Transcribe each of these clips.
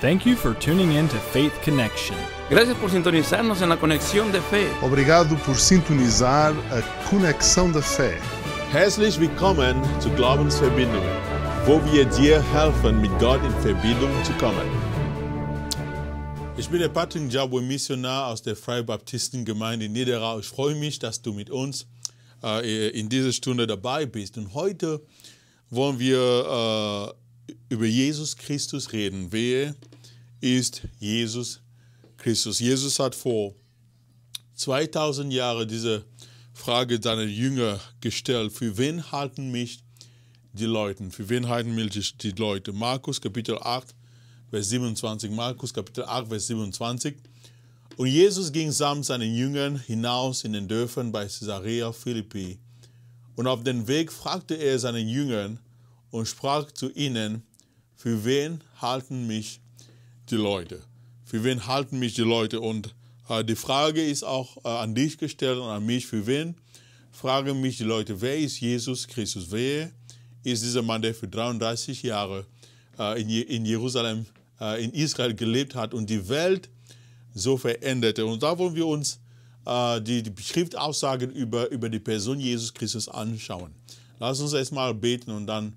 Thank you for tuning in to Faith Connection. Gracias por sintonizarnos en la conexión de fe. Obrigado por sintonizar a conexão da fé. Herzlich willkommen zu Glaubensverbindung, wo wir dir helfen, mit Gott in Verbindung zu kommen. Ich bin der Patrick Jabwe, Missionar aus der Freibaptistengemeinde Niederau. Ich freue mich, dass du mit uns äh, in dieser Stunde dabei bist. Und heute wollen wir äh, über Jesus Christus reden. Wer ist Jesus Christus? Jesus hat vor 2000 Jahren diese Frage seiner Jünger gestellt. Für wen halten mich die Leute? Für wen halten mich die Leute? Markus Kapitel 8, Vers 27. Markus Kapitel 8, Vers 27. Und Jesus ging samt seinen Jüngern hinaus in den Dörfern bei Caesarea Philippi. Und auf dem Weg fragte er seinen Jüngern, und sprach zu ihnen, für wen halten mich die Leute? Für wen halten mich die Leute? Und äh, die Frage ist auch äh, an dich gestellt und an mich, für wen fragen mich die Leute, wer ist Jesus Christus? Wer ist dieser Mann, der für 33 Jahre äh, in, Je in, Jerusalem, äh, in Israel gelebt hat und die Welt so veränderte? Und da wollen wir uns äh, die, die Schriftaussagen über, über die Person Jesus Christus anschauen. Lass uns erstmal beten und dann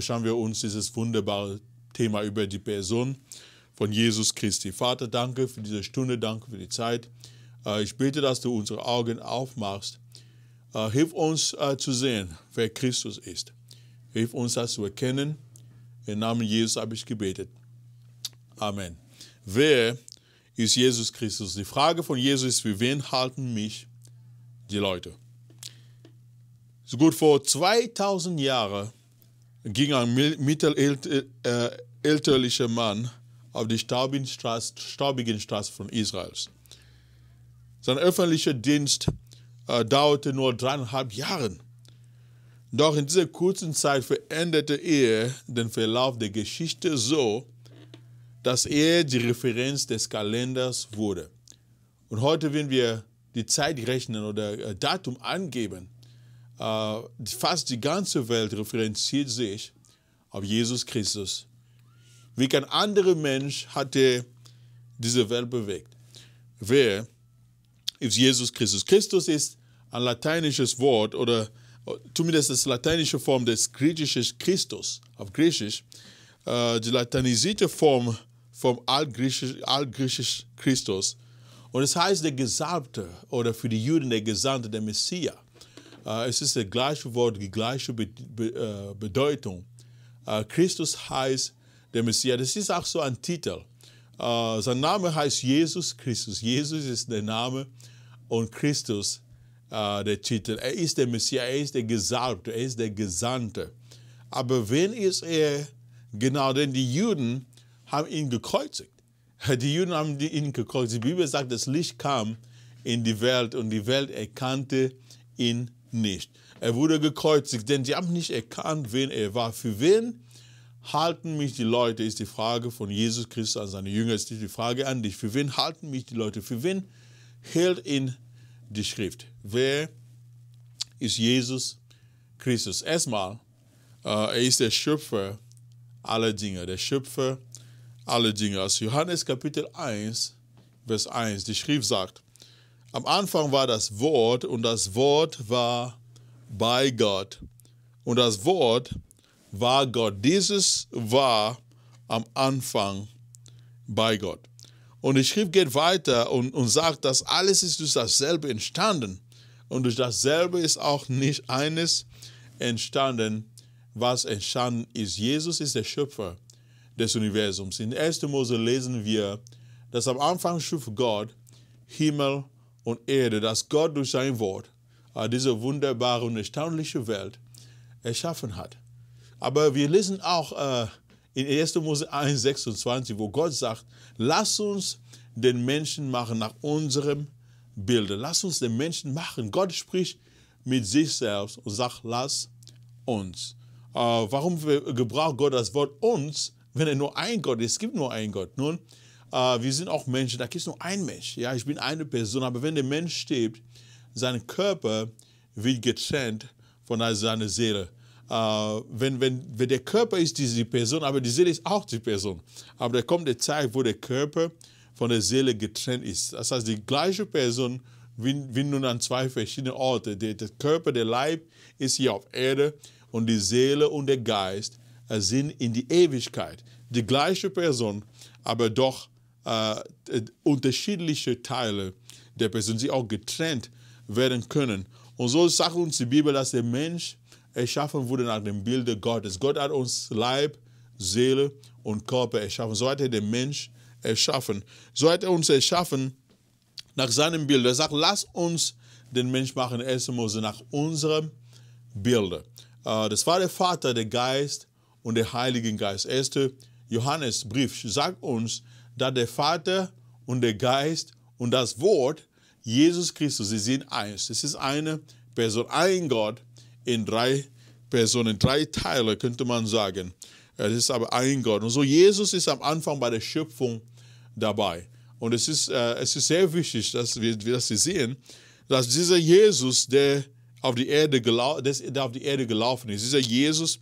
schauen wir uns dieses wunderbare Thema über die Person von Jesus Christi. Vater, danke für diese Stunde, danke für die Zeit. Äh, ich bete, dass du unsere Augen aufmachst. Äh, hilf uns äh, zu sehen, wer Christus ist. Hilf uns das zu erkennen. Im Namen Jesus habe ich gebetet. Amen. Wer ist Jesus Christus? Die Frage von Jesus ist, für wen halten mich die Leute? So gut vor 2000 Jahren ging ein mittelalterlicher äh, Mann auf die staubigen Straßen von Israels. Sein öffentlicher Dienst äh, dauerte nur dreieinhalb Jahre. Doch in dieser kurzen Zeit veränderte er den Verlauf der Geschichte so, dass er die Referenz des Kalenders wurde. Und heute, wenn wir die Zeit rechnen oder äh, Datum angeben, äh, fast die ganze Welt referenziert sich auf Jesus Christus. Wie kein anderer Mensch hatte diese Welt bewegt. Wer ist Jesus Christus? Christus ist ein lateinisches Wort oder zumindest das lateinische Form des griechischen Christus auf Griechisch. Äh, die lateinisierte Form vom altgriechischen altgriechisch Christus. Und es heißt der Gesalbte oder für die Juden der Gesandte, der Messias. Äh, es ist das gleiche Wort, die gleiche äh, Bedeutung. Äh, Christus heißt der Messias. Das ist auch so ein Titel. sein Name heißt Jesus Christus. Jesus ist der Name und Christus der Titel. Er ist der Messias, er ist der Gesalbte, er ist der Gesandte. Aber wen ist er genau? Denn die Juden haben ihn gekreuzigt. Die Juden haben ihn gekreuzigt. Die Bibel sagt, das Licht kam in die Welt und die Welt erkannte ihn nicht. Er wurde gekreuzigt, denn sie haben nicht erkannt, wen er war. Für wen halten mich die Leute, ist die Frage von Jesus Christus an seine Jünger, ist die Frage an dich. Für wen halten mich die Leute? Für wen hält ihn die Schrift? Wer ist Jesus Christus? Erstmal, äh, er ist der Schöpfer aller Dinge, der Schöpfer aller Dinge. Aus Johannes Kapitel 1, Vers 1, die Schrift sagt, am Anfang war das Wort und das Wort war bei Gott. Und das Wort war Gott. Dieses war am Anfang bei Gott. Und die Schrift geht weiter und, und sagt, dass alles ist durch dasselbe entstanden. Und durch dasselbe ist auch nicht eines entstanden, was entstanden ist. Jesus ist der Schöpfer des Universums. In 1. Mose lesen wir, dass am Anfang schuf Gott Himmel und und Erde, dass Gott durch sein Wort äh, diese wunderbare und erstaunliche Welt erschaffen hat. Aber wir lesen auch äh, in 1. Mose 1, 26, wo Gott sagt, lass uns den Menschen machen nach unserem Bilde. Lass uns den Menschen machen. Gott spricht mit sich selbst und sagt, lass uns. Äh, warum gebraucht Gott das Wort uns, wenn er nur ein Gott ist? Es gibt nur einen Gott. Nun, Ah, wir sind auch Menschen, da gibt es nur ein Mensch. Ja, ich bin eine Person, aber wenn der Mensch stirbt, sein Körper wird getrennt von seiner Seele. Ah, wenn, wenn, wenn der Körper ist diese Person, aber die Seele ist auch die Person. Aber da kommt der Zeit, wo der Körper von der Seele getrennt ist. Das heißt, die gleiche Person wie, nun an zwei verschiedenen Orten. Der, der, Körper, der Leib ist hier auf Erde und die Seele und der Geist äh, sind in die Ewigkeit. Die gleiche Person, aber doch äh, äh, unterschiedliche Teile der Person, sie auch getrennt werden können. Und so sagt uns die Bibel, dass der Mensch erschaffen wurde nach dem Bilde Gottes. Gott hat uns Leib, Seele und Körper erschaffen. So hat er den Mensch erschaffen. So hat er uns erschaffen nach seinem Bild. Er sagt, lass uns den Mensch machen, 1. Mose, nach unserem Bilde. Äh, das war der Vater, der Geist und der Heilige Geist. 1. Johannesbrief sagt uns, da der Vater und der Geist und das Wort, Jesus Christus, sie sind eins. Es ist eine Person, ein Gott in drei Personen, drei Teile könnte man sagen. Es ist aber ein Gott. Und so Jesus ist am Anfang bei der Schöpfung dabei. Und es ist, äh, es ist sehr wichtig, dass wir, dass wir sehen, dass dieser Jesus, der auf die Erde, gelau der auf die Erde gelaufen ist, dieser Jesus,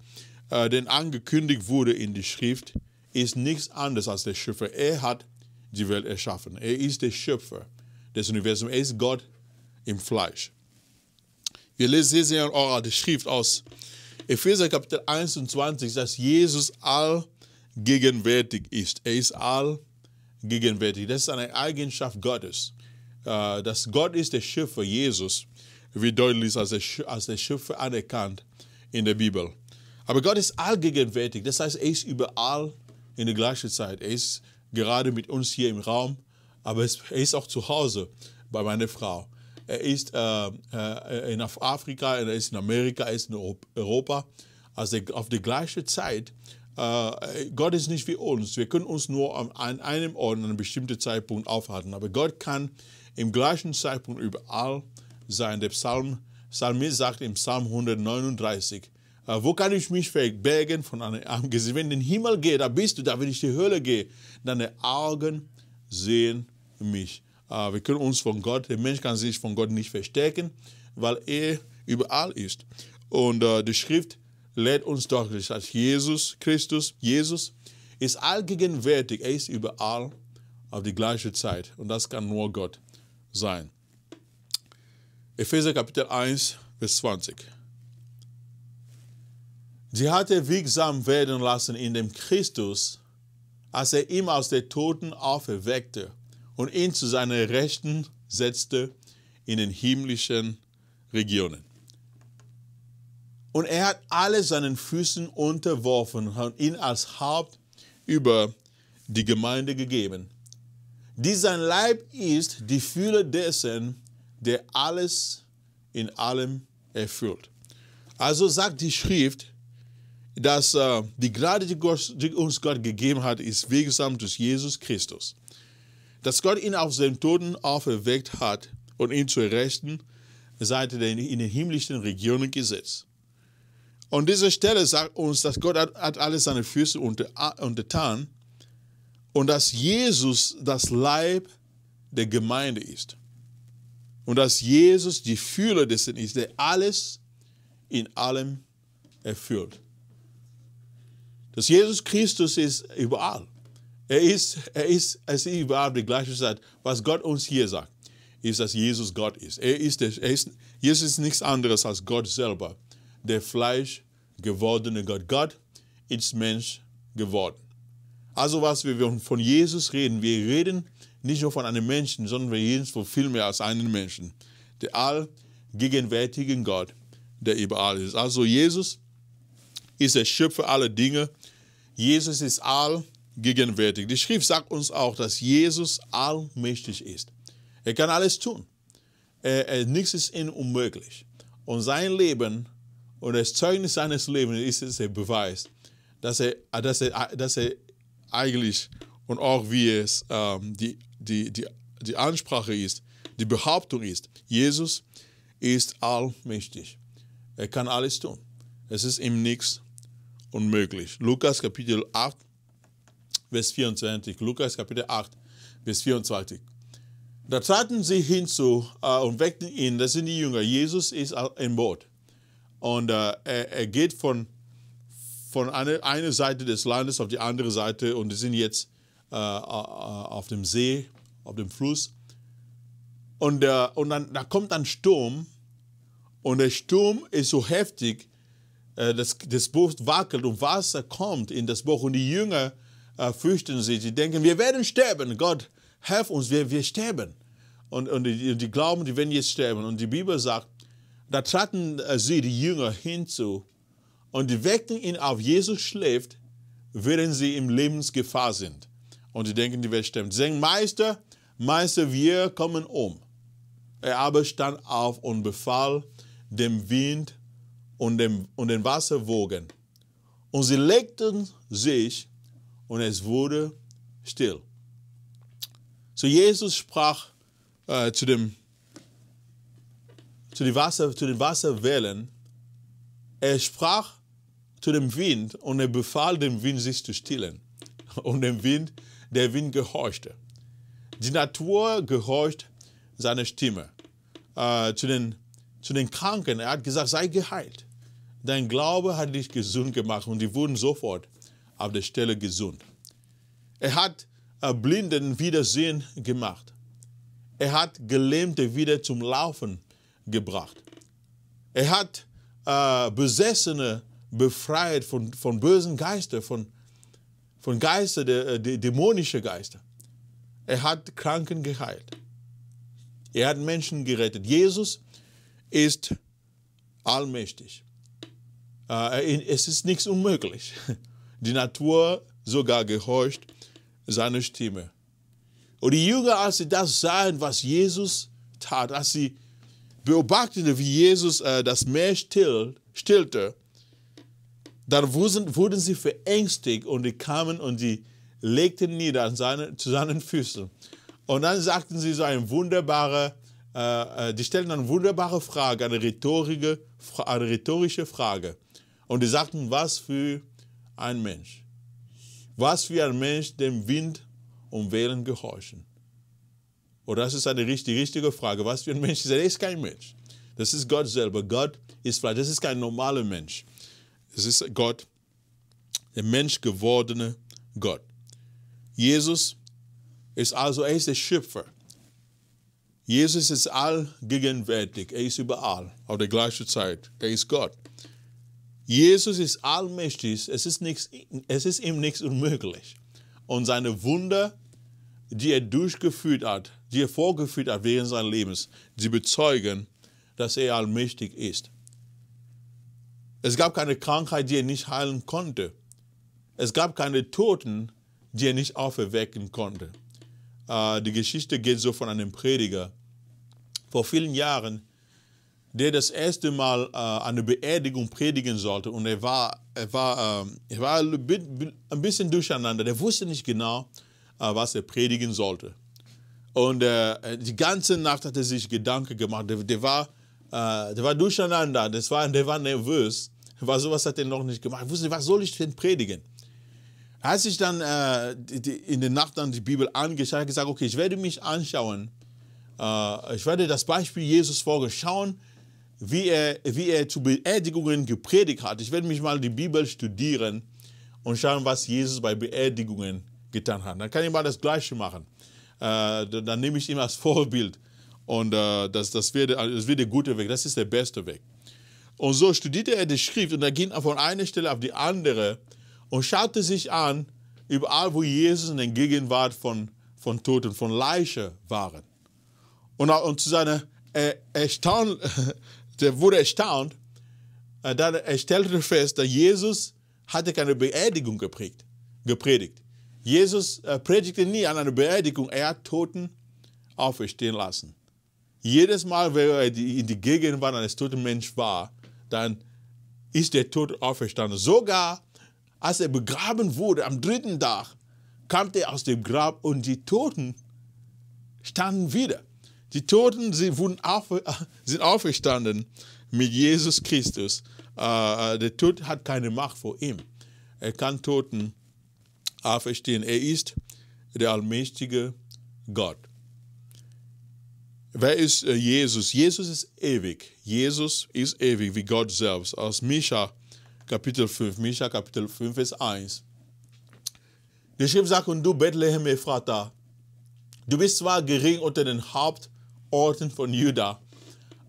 äh, der angekündigt wurde in die Schrift, ist nichts anderes als der Schöpfer. Er hat die Welt erschaffen. Er ist der Schöpfer des Universums. Er ist Gott im Fleisch. Wir lesen auch die Schrift aus Epheser Kapitel 21, dass Jesus allgegenwärtig ist. Er ist allgegenwärtig. Das ist eine Eigenschaft Gottes. Äh, dass Gott ist der Schöpfer, Jesus, wie deutlich ist als der Schöpfer anerkannt in der Bibel. Aber Gott ist allgegenwärtig, das heißt, er ist überall in der gleichen Zeit. Er ist gerade mit uns hier im Raum, aber er ist auch zu Hause bei meiner Frau. Er ist äh, äh in Afrika, er ist in Amerika, er ist in Europa. Also auf die gleiche Zeit. Äh, Gott ist nicht wie uns. Wir können uns nur an einem Ort, an einem bestimmten Zeitpunkt aufhalten. Aber Gott kann im gleichen Zeitpunkt überall sein. Der Psalm, Psalmist sagt im Psalm 139, äh, wo kann ich mich verbergen von einem Angesicht? Wenn in den Himmel gehe, da bist du, da wenn ich in die Höhle gehe, deine Augen sehen mich. Äh, wir können uns von Gott, der Mensch kann sich von Gott nicht verstecken, weil er überall ist. Und äh, die Schrift lädt uns deutlich, dass Jesus Christus, Jesus ist allgegenwärtig, er ist überall auf die gleiche Zeit. Und das kann nur Gott sein. Epheser Kapitel 1, Vers 20. Sie hatte wirksam werden lassen, in dem Christus, als er ihn aus der Toten auferweckte und ihn zu seiner Rechten setzte in den himmlischen Regionen. Und er hat alle seinen Füßen unterworfen und ihn als Haupt über die Gemeinde gegeben, die sein Leib ist, die Fülle dessen, der alles in allem erfüllt. Also sagt die Schrift, dass äh, die Gnade, die, Gott, die uns Gott gegeben hat, ist wirksam durch Jesus Christus. Dass Gott ihn aus dem Toten auferweckt hat und ihn zur rechten Seite in den himmlischen Regionen gesetzt. Und diese Stelle sagt uns, dass Gott hat, hat alle seine Füße unter, untertan und dass Jesus das Leib der Gemeinde ist. Und dass Jesus die Fühler dessen ist, der alles in allem erfüllt. Dass Jesus Christus ist überall. Er ist, er ist, es ist überall die gleiche Zeit. Was Gott uns hier sagt, ist, dass Jesus Gott ist. Er ist, der, er ist Jesus ist nichts anderes als Gott selber, der Fleisch gewordene Gott. Gott ist Mensch geworden. Also was wir von Jesus reden, wir reden nicht nur von einem Menschen, sondern wir reden von viel mehr als einem Menschen. Der allgegenwärtigen Gott, der überall ist. Also Jesus ist der Schöpfer aller Dinge Jesus ist allgegenwärtig. Die Schrift sagt uns auch, dass Jesus allmächtig ist. Er kann alles tun. Er, er, nichts ist ihm unmöglich. Und sein Leben und das Zeugnis seines Lebens ist es ein Beweis, dass er, dass er, dass er eigentlich und auch wie es ähm, die, die, die, die Ansprache ist, die Behauptung ist, Jesus ist allmächtig. Er kann alles tun. Es ist ihm nichts unmöglich. Lukas Kapitel 8, Vers 24. Lukas Kapitel 8, Vers 24. Da traten sie hinzu äh, und weckten ihn. Das sind die Jünger. Jesus ist im Boot. Und äh, er, er, geht von, von einer, einer Seite des Landes auf die andere Seite und sie sind jetzt äh, auf dem See, auf dem Fluss. Und, äh, und dann, da kommt ein Sturm und der Sturm ist so heftig, äh, das, das Boot wackelt und Wasser kommt in das Buch und die Jünger äh, fürchten sich. Sie denken, wir werden sterben. Gott, helf uns, wir, wir sterben. Und, und die, die glauben, die werden jetzt sterben. Und die Bibel sagt, da traten äh, sie, die Jünger, hinzu und die weckten ihn auf. Jesus schläft, während sie im Lebensgefahr sind. Und die denken, die Welt sterben. Sie sagen, Meister, Meister, wir kommen um. Er aber stand auf und befahl dem Wind, und dem und den Wasserwogen. Und sie legten sich und es wurde still. So Jesus sprach äh, zu, dem, zu, die Wasser, zu den Wasserwellen. Er sprach zu dem Wind und er befahl dem Wind, sich zu stillen. Und dem Wind, der Wind gehorchte. Die Natur gehorcht seiner Stimme. Äh, zu, den, zu den Kranken, er hat gesagt, sei geheilt. Dein Glaube hat dich gesund gemacht und die wurden sofort auf der Stelle gesund. Er hat äh, Blinden wieder sehen gemacht. Er hat Gelähmte wieder zum Laufen gebracht. Er hat äh, Besessene befreit von, von bösen Geistern, von, von Geistern, der, äh, der dämonische Geister. Er hat Kranken geheilt. Er hat Menschen gerettet. Jesus ist allmächtig. Äh, es ist nichts unmöglich. Die Natur sogar gehorcht seiner Stimme. Und die Jünger, als sie das sahen, was Jesus tat, als sie beobachteten, wie Jesus äh, das Meer still, stillte, dann wurden sie verängstigt und die kamen und sie legten nieder seine, zu seinen Füßen. Und dann sagten sie so eine wunderbare, äh, äh die stellten eine wunderbare Frage, eine, eine rhetorische Frage. Und die sagten, was für ein Mensch. Was für ein Mensch dem Wind und Wellen gehorchen. Und das ist eine richtig, richtige Frage. Was für ein Mensch ist er? Er ist kein Mensch. Das ist Gott selber. Gott ist frei. Das ist kein normaler Mensch. Es ist Gott, der Mensch gewordene Gott. Jesus ist also, er ist der Schöpfer. Jesus ist allgegenwärtig. Er ist überall, auf der gleichen Zeit. Er ist Gott. Jesus ist allmächtig, es ist, nichts, es ist ihm nichts unmöglich. Und seine Wunder, die er durchgeführt hat, die er vorgeführt hat während seines Lebens, sie bezeugen, dass er allmächtig ist. Es gab keine Krankheit, die er nicht heilen konnte. Es gab keine Toten, die er nicht auferwecken konnte. Äh, die Geschichte geht so von einem Prediger. Vor vielen Jahren der das erste Mal äh, eine Beerdigung predigen sollte und er war, er war, ähm, er war ein bisschen durcheinander. Der wusste nicht genau, äh, was er predigen sollte. Und äh, die ganze Nacht hat er sich Gedanken gemacht. Der, der war, äh, der war durcheinander, das war, der war nervös. War, sowas hat er noch nicht gemacht. Er wusste, was soll ich denn predigen? Als ich dann äh, die, die, in der Nacht dann die Bibel angeschaut habe, gesagt, okay, ich werde mich anschauen. Äh, ich werde das Beispiel Jesus vorgeschauen wie er, wie er zu Beerdigungen gepredigt hat. Ich werde mich mal die Bibel studieren und schauen, was Jesus bei Beerdigungen getan hat. Dann kann ich mal das Gleiche machen. Äh, dann, nehme ich ihn als Vorbild und äh, das, das, wird, das wird der gute Weg, das ist der beste Weg. Und so studierte er die Schrift und er ging von einer Stelle auf die andere und schaute sich an, überall wo Jesus in der Gegenwart von, von Toten, von Leiche waren. Und, und zu seiner Erstaunlichkeit, der wurde erstaunt, äh, dann er stellte fest, dass Jesus hatte keine Beerdigung geprägt, gepredigt. Jesus äh, predigte nie an einer Beerdigung, er hat Toten auferstehen lassen. Jedes Mal, wenn er in die Gegenwart eines toten Menschen war, dann ist der Tod auferstanden. Sogar als er begraben wurde am dritten Tag, kam er aus dem Grab und die Toten standen wieder. Die Toten sie wurden auf, sind auferstanden mit Jesus Christus. Äh, äh, der Tod hat keine Macht vor ihm. Er kann Toten auferstehen. Er ist der allmächtige Gott. Wer ist äh, Jesus? Jesus ist ewig. Jesus ist ewig wie Gott selbst. Aus Micha Kapitel 5, Micha Kapitel 5, Vers 1. Der Schrift sagt, und du Bethlehem Ephrata, du bist zwar gering unter den Haupt Orten von Juda.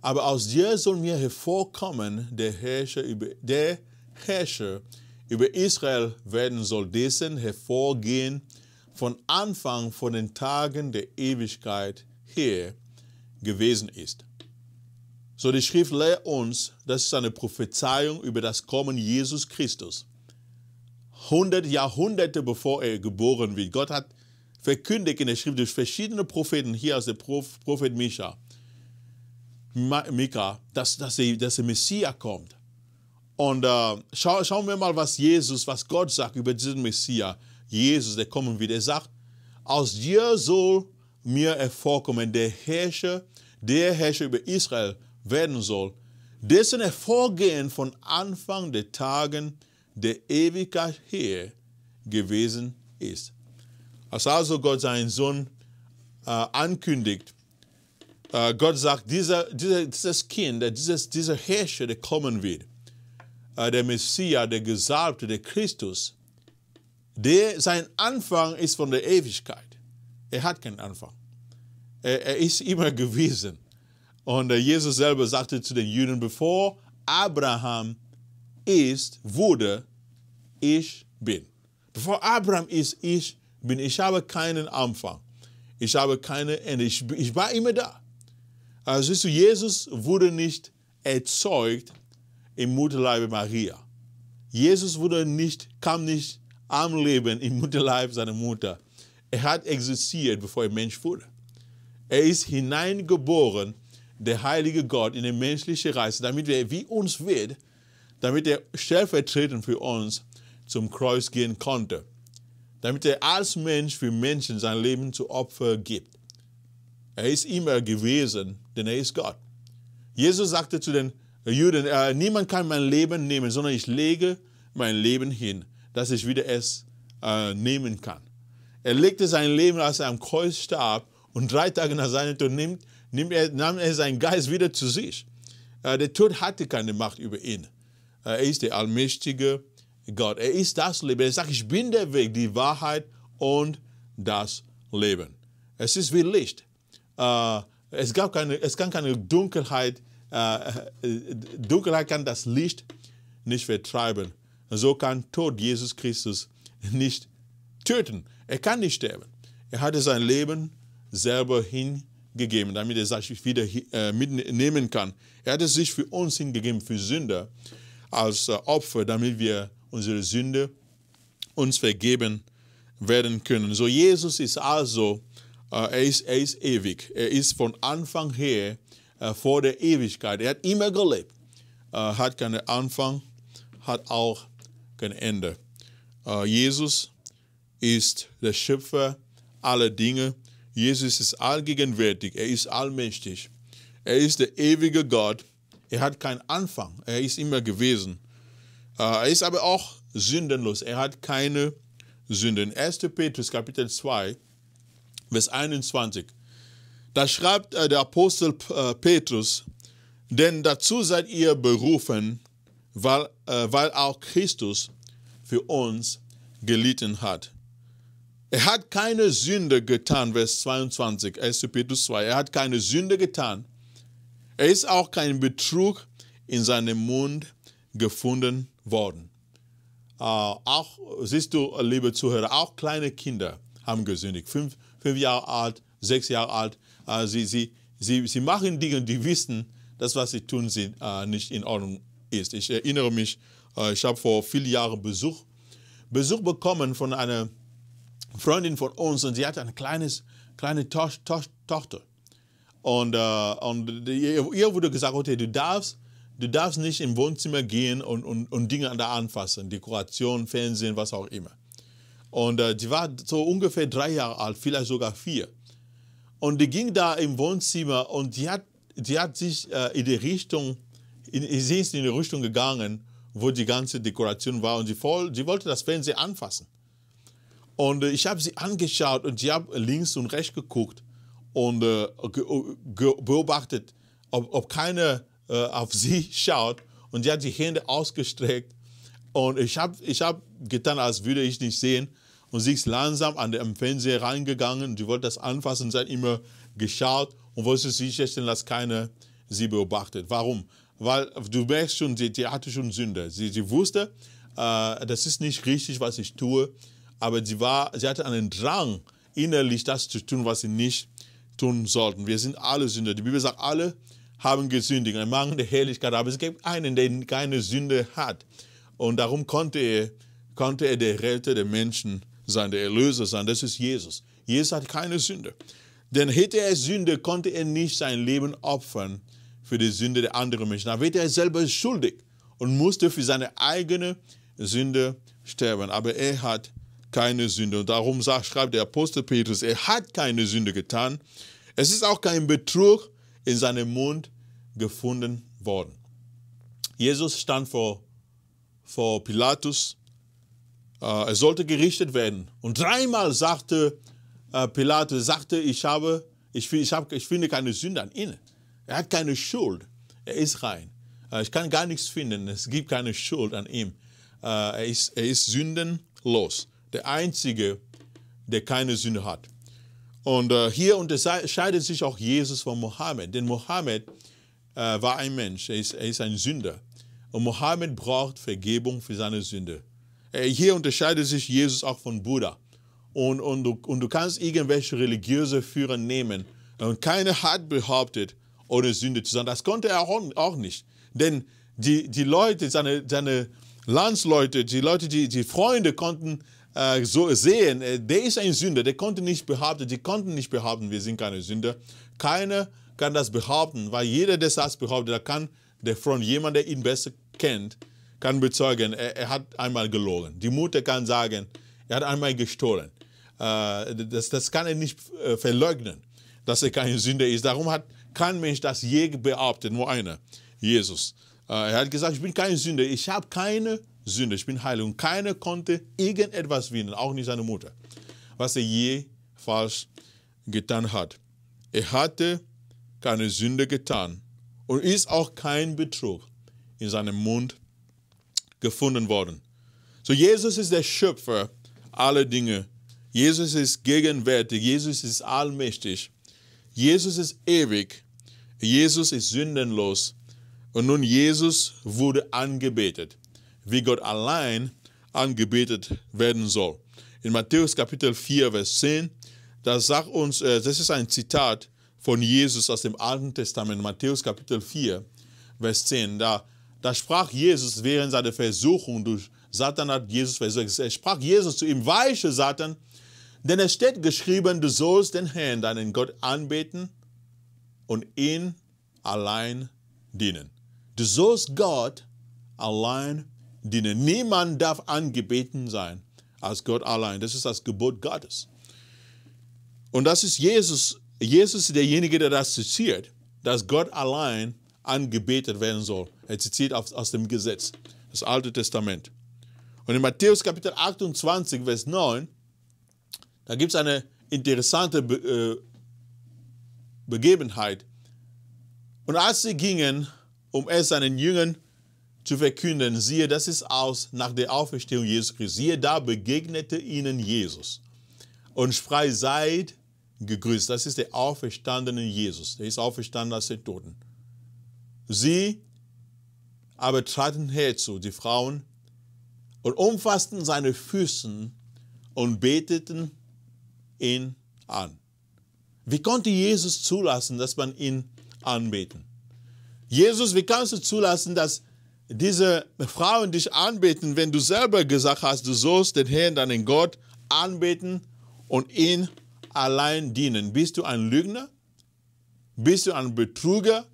Aber aus dir soll mir hervorkommen, der Herrscher über, der Herrscher über Israel werden soll, dessen hervorgehen von Anfang von den Tagen der Ewigkeit her gewesen ist. So die Schrift lehrt uns, das ist eine Prophezeiung über das Kommen Jesus Christus. Hundert Jahrhunderte bevor er geboren wird. Gott hat verkündigt in der Schrift durch verschiedene Propheten, hier aus der Prophet Micha, Mika, dass, dass, der, dass der Messias kommt. Und äh, schau, schauen wir mal, was Jesus, was Gott sagt über diesen Messias, Jesus, der kommen wird. Er sagt, aus dir soll mir hervorkommen, der Herrscher, der Herrscher über Israel werden soll, dessen Hervorgehen von Anfang der Tagen der Ewigkeit her gewesen ist. Als also Gott seinen Sohn äh, ankündigt, äh, Gott sagt, dieser, dieser, dieses Kind, äh, dieses, dieser Herrscher, der kommen wird, äh, der Messias, der Gesalbte, der Christus, der, sein Anfang ist von der Ewigkeit. Er hat keinen Anfang. Er, er ist immer gewesen. Und äh, Jesus selber sagte zu den Juden, bevor Abraham ist, wurde, ich bin. Bevor Abraham ist, ich bin bin, ich habe keinen Anfang. Ich habe keine Ende. Ich, ich war immer da. Also siehst du, Jesus wurde nicht erzeugt im Mutterleib Maria. Jesus wurde nicht, kam nicht am Leben im Mutterleib seiner Mutter. Er hat existiert, bevor er Mensch wurde. Er ist hineingeboren, der heilige Gott, in den menschlichen Reise, damit er wie uns wird, damit er stellvertretend für uns zum Kreuz gehen konnte damit er als Mensch für Menschen sein Leben zu Opfer gibt. Er ist immer gewesen, denn er ist Gott. Jesus sagte zu den Juden, äh, niemand kann mein Leben nehmen, sondern ich lege mein Leben hin, dass ich wieder es äh, nehmen kann. Er legte sein Leben, als er am Kreuz starb und drei Tage nach seinem Tod nimmt, nimmt er, nahm er seinen Geist wieder zu sich. Äh, der Tod hatte keine Macht über ihn. er ist der allmächtige, Gott. Er ist das Leben. Er sagt, ich bin der Weg, die Wahrheit und das Leben. Es ist wie Licht. Äh, es, gab keine, es kann keine Dunkelheit, äh, äh, Dunkelheit kann das Licht nicht vertreiben. So kann Tod Jesus Christus nicht töten. Er kann nicht sterben. Er hatte sein Leben selber hingegeben, damit er sich wieder mitnehmen kann. Er hat es sich für uns hingegeben, für Sünder, als Opfer, damit wir unsere Sünde uns vergeben werden können. So Jesus ist also, äh, er, ist, er ist ewig. Er ist von Anfang her äh, vor der Ewigkeit. Er hat immer gelebt. Er äh, hat keinen Anfang, hat auch kein Ende. Jesus ist der Schöpfer aller Dinge. Jesus ist allgegenwärtig. Er ist allmächtig. Er ist der ewige Gott. Er hat keinen Anfang. Er ist immer gewesen. Äh, er ist aber auch sündenlos. Er hat keine Sünden. 1. Petrus Kapitel 2, Vers 21. Da schreibt äh, der Apostel äh, Petrus, denn dazu seid ihr berufen, weil, weil auch Christus für uns gelitten hat. Er hat keine Sünde getan, Vers 22, 1. Petrus 2. Er hat keine Sünde getan. Er ist auch kein Betrug in seinem Mund gefunden worden. Äh, auch, siehst du, liebe Zuhörer, auch kleine Kinder haben gesündigt. Fünf, fünf Jahre alt, sechs Jahre alt. Äh, sie, sie, sie, sie machen Dinge, die wissen, dass was sie tun, sie, äh, nicht in Ordnung ist. Ich erinnere mich, äh, ich habe vor vielen Jahren Besuch, Besuch bekommen von einer Freundin von uns und sie hatte eine kleines, kleine to to Tochter. Und, äh, und ihr, ihr wurde gesagt, okay, du darfst Du darfst nicht im Wohnzimmer gehen und, und, und Dinge da anfassen, Dekoration, Fernsehen, was auch immer. Und äh, die war so ungefähr drei Jahre alt, vielleicht sogar vier. Und die ging da im Wohnzimmer und die hat, die hat sich äh, in die Richtung, in, sie ist in die Richtung gegangen, wo die ganze Dekoration war und sie, voll, sie wollte das Fernsehen anfassen. Und äh, ich habe sie angeschaut und sie habe links und rechts geguckt und äh, ge beobachtet, ob, ob keine äh, auf sie schaut und sie hat die Hände ausgestreckt und ich habe ich hab getan, als würde ich nicht sehen und sie ist langsam an den Fernseher reingegangen sie wollte das anfassen und sie hat immer geschaut und wollte sicherstellen, dass keiner sie beobachtet. Warum? Weil du merkst schon, sie, sie hatte schon Sünde. Sie, sie wusste, äh, das ist nicht richtig, was ich tue, aber sie, war, sie hatte einen Drang, innerlich das zu tun, was sie nicht tun sollten. Wir sind alle Sünder. Die Bibel sagt, alle haben gesündigt, ein Mangel der Herrlichkeit, aber es gibt einen, der keine Sünde hat. Und darum konnte er, konnte er der Retter der Menschen sein, der Erlöser sein. Das ist Jesus. Jesus hat keine Sünde. Denn hätte er Sünde, konnte er nicht sein Leben opfern für die Sünde der anderen Menschen. Da wäre er selber schuldig und musste für seine eigene Sünde sterben. Aber er hat keine Sünde. Und darum sagt, schreibt der Apostel Petrus, er hat keine Sünde getan. Es ist auch kein Betrug in seinem Mund gefunden worden. Jesus stand vor, vor Pilatus. Äh, er sollte gerichtet werden. Und dreimal sagte äh, Pilatus, sagte, ich, habe, ich, ich, habe, ich finde keine Sünde an ihm. Er hat keine Schuld. Er ist rein. Äh, ich kann gar nichts finden. Es gibt keine Schuld an ihm. Er ist, er ist sündenlos. Der Einzige, der keine Sünde hat. Und äh, hier unterscheidet sich auch Jesus von Mohammed, denn Mohammed äh, war ein Mensch, er ist, er ist, ein Sünder. Und Mohammed braucht Vergebung für seine Sünde. Äh, hier unterscheidet sich Jesus auch von Buddha. Und, und, du, und du kannst irgendwelche religiöse Führer nehmen. Und keiner hat behauptet, ohne Sünde zu sein. Das konnte er auch, auch nicht. Denn die, die Leute, seine, seine Landsleute, die Leute, die, die Freunde konnten äh, so sehen, äh, der ist ein Sünder, der konnte nicht behaupten, die konnten nicht behaupten, wir sind keine Sünder. Keiner kann das behaupten, weil jeder, der das behauptet, der kann, der von jemandem, der ihn besser kennt, kann bezeugen, er, er, hat einmal gelogen. Die Mutter kann sagen, er hat einmal gestohlen. Äh, das, das kann er nicht äh, verleugnen, dass er kein Sünder ist. Darum hat kein Mensch das je behauptet, nur einer, Jesus. Er hat gesagt, ich bin kein Sünder, ich habe keine Sünde, ich bin heilig. Und keiner konnte irgendetwas finden, auch nicht seine Mutter, was er je falsch getan hat. Er hatte keine Sünde getan und ist auch kein Betrug in seinem Mund gefunden worden. So Jesus ist der Schöpfer aller Dinge. Jesus ist gegenwärtig, Jesus ist allmächtig, Jesus ist ewig, Jesus ist sündenlos. Und nun Jesus wurde angebetet wie Gott allein angebetet werden soll. In Matthäus Kapitel 4, Vers 10, da sagt uns, äh, das ist ein Zitat von Jesus aus dem Alten Testament, Matthäus Kapitel 4, Vers 10. Da, da sprach Jesus während seiner Versuchung durch Satan hat Jesus versucht. Er sprach Jesus zu ihm, weiche Satan, denn es steht geschrieben, du sollst den Herrn, deinen Gott, anbeten und ihn allein dienen. Du sollst Gott allein dienen. Niemand darf angebeten sein als Gott allein. Das ist das Gebot Gottes. Und das ist Jesus. Jesus ist derjenige, der das zitiert, dass Gott allein angebetet werden soll. Er zitiert aus dem Gesetz, das Alte Testament. Und in Matthäus Kapitel 28, Vers 9, da gibt es eine interessante Be äh, Begebenheit. Und als sie gingen, um es seinen Jüngern zu verkünden, siehe, das ist aus nach der Auferstehung Jesu Christi. Siehe, da begegnete ihnen Jesus und frei seid gegrüßt. Das ist der auferstandene Jesus. Er ist auferstanden aus den Toten. Sie aber traten herzu, die Frauen, und umfassten seine Füße und beteten ihn an. Wie konnte Jesus zulassen, dass man ihn anbeten? Jesus, wie kannst du zulassen, dass diese Frauen dich anbeten, wenn du selber gesagt hast, du sollst den Herrn, deinen Gott, anbeten und ihn allein dienen. Bist du ein Lügner? Bist du ein Betrüger?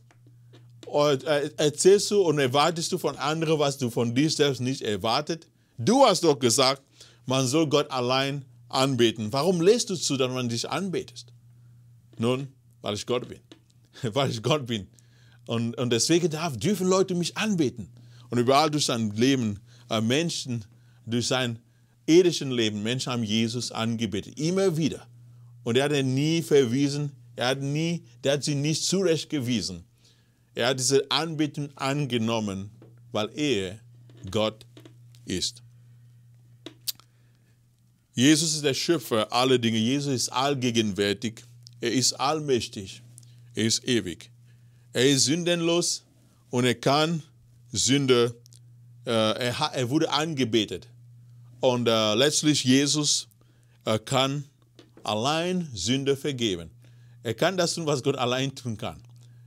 Und äh, erzählst du und erwartest du von anderen, was du von dir selbst nicht erwartet? Du hast doch gesagt, man soll Gott allein anbeten. Warum lässt du zu, dass man dich anbetest? Nun, weil ich Gott bin. weil ich Gott bin. Und, und deswegen darf, dürfen Leute mich anbeten. Und überall durch sein Leben, äh, Menschen, durch sein irdischen Leben, Menschen haben Jesus angebetet. Immer wieder. Und er hat ihn nie verwiesen. Er hat, nie, der hat sie nicht zurechtgewiesen. Er hat diese Anbetung angenommen, weil er Gott ist. Jesus ist der Schöpfer aller Dinge. Jesus ist allgegenwärtig. Er ist allmächtig. Er ist ewig. Er ist sündenlos und er kann Sünde, äh, er, er, wurde angebetet. Und äh, letztlich Jesus äh, kann allein Sünde vergeben. Er kann das tun, was Gott allein tun kann,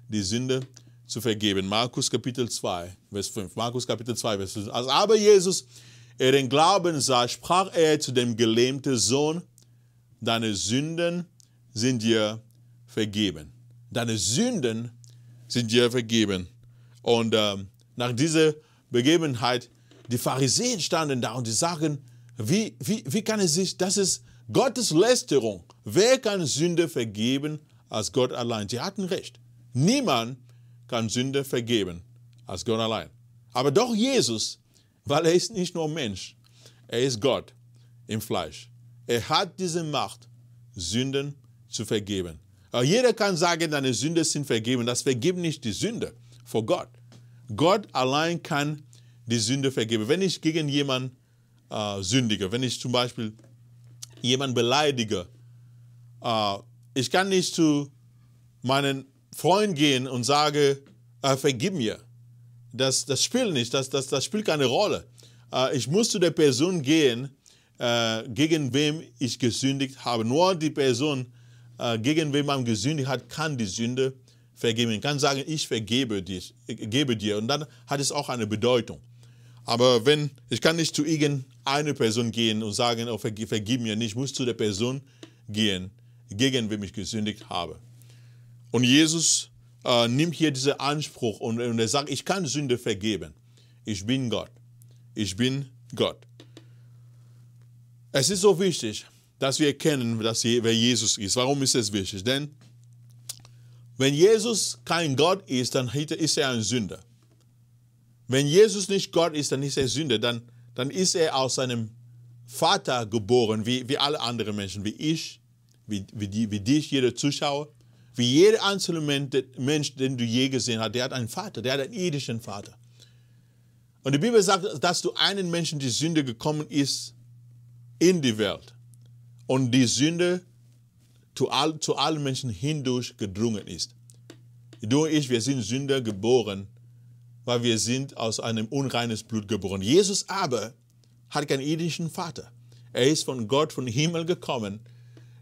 die Sünde zu vergeben. Markus Kapitel 2, Vers 5. Markus Kapitel 2, Vers 5. Als aber Jesus er den Glauben sah, sprach er zu dem gelähmten Sohn, deine Sünden sind dir vergeben. Deine Sünden sind dir vergeben. Und ähm, nach dieser Begebenheit, die Pharisäen standen da und die sagen, wie, wie, wie kann es sich, das ist Gottes Lästerung. Wer kann Sünde vergeben als Gott allein? Sie hatten recht. Niemand kann Sünde vergeben als Gott allein. Aber doch Jesus, weil er ist nicht nur Mensch, er ist Gott im Fleisch. Er hat diese Macht, Sünden zu vergeben. Aber jeder kann sagen, deine Sünde sind vergeben. Das vergibt nicht die Sünde vor Gott. Gott allein kann die Sünde vergeben. Wenn ich gegen jemanden äh, sündige, wenn ich zum Beispiel jemanden beleidige, äh, ich kann nicht zu meinen Freund gehen und sage, äh, vergib mir. Das, das spielt nicht, das, das, das spielt keine Rolle. Äh, ich muss zu der Person gehen, äh, gegen wem ich gesündigt habe. Nur die Person, äh, gegen wem man gesündigt hat, kann die Sünde vergeben vergeben. Ich kann sagen, ich vergebe dir, gebe dir. Und dann hat es auch eine Bedeutung. Aber wenn, ich kann nicht zu irgendeiner Person gehen und sagen, oh, vergib, vergib mir nicht, ich muss zu der Person gehen, gegen wem ich gesündigt habe. Und Jesus äh, nimmt hier diesen Anspruch und, und er sagt, ich kann Sünde vergeben. Ich bin Gott. Ich bin Gott. Es ist so wichtig, dass wir erkennen, dass wer Jesus ist. Warum ist es wichtig? Denn wenn Jesus kein Gott ist, dann ist er ein Sünder. Wenn Jesus nicht Gott ist, dann ist er Sünder. Dann, dann ist er aus seinem Vater geboren, wie, wie alle anderen Menschen, wie ich, wie, wie, die, wie dich, jeder Zuschauer, wie jeder einzelne Mensch, den du je gesehen hast. Der hat einen Vater, der hat einen irdischen Vater. Und die Bibel sagt, dass du einen Menschen die Sünde gekommen ist in die Welt. Und die Sünde zu, all, zu allen Menschen hindurch gedrungen ist. Du und ich, wir sind Sünder geboren, weil wir sind aus einem unreines Blut geboren. Jesus aber hat keinen irdischen Vater. Er ist von Gott, von Himmel gekommen.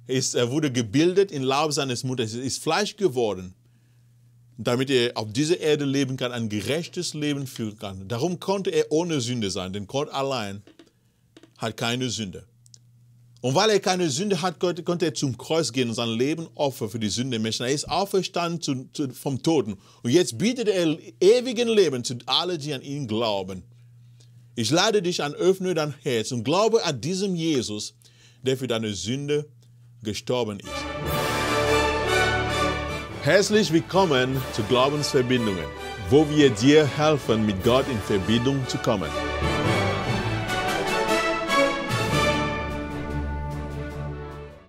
er wurde gebildet im Laub seines Mutters, er ist Fleisch geworden, damit er auf dieser Erde leben kann, ein gerechtes Leben führen kann. Darum konnte er ohne Sünde sein, denn Gott allein hat keine Sünde. Und weil er keine Sünde hat, konnte er zum Kreuz gehen und sein Leben Opfer für die Sünde Menschen. Er ist auferstanden zu, zu, vom Toten. Und jetzt bietet er ewigen Leben zu allen, die an ihn glauben. Ich lade dich an, öffne dein Herz und glaube an diesem Jesus, der für deine Sünde gestorben ist. Herzlich willkommen zu Glaubensverbindungen, wo wir dir helfen, mit Gott in Verbindung zu kommen.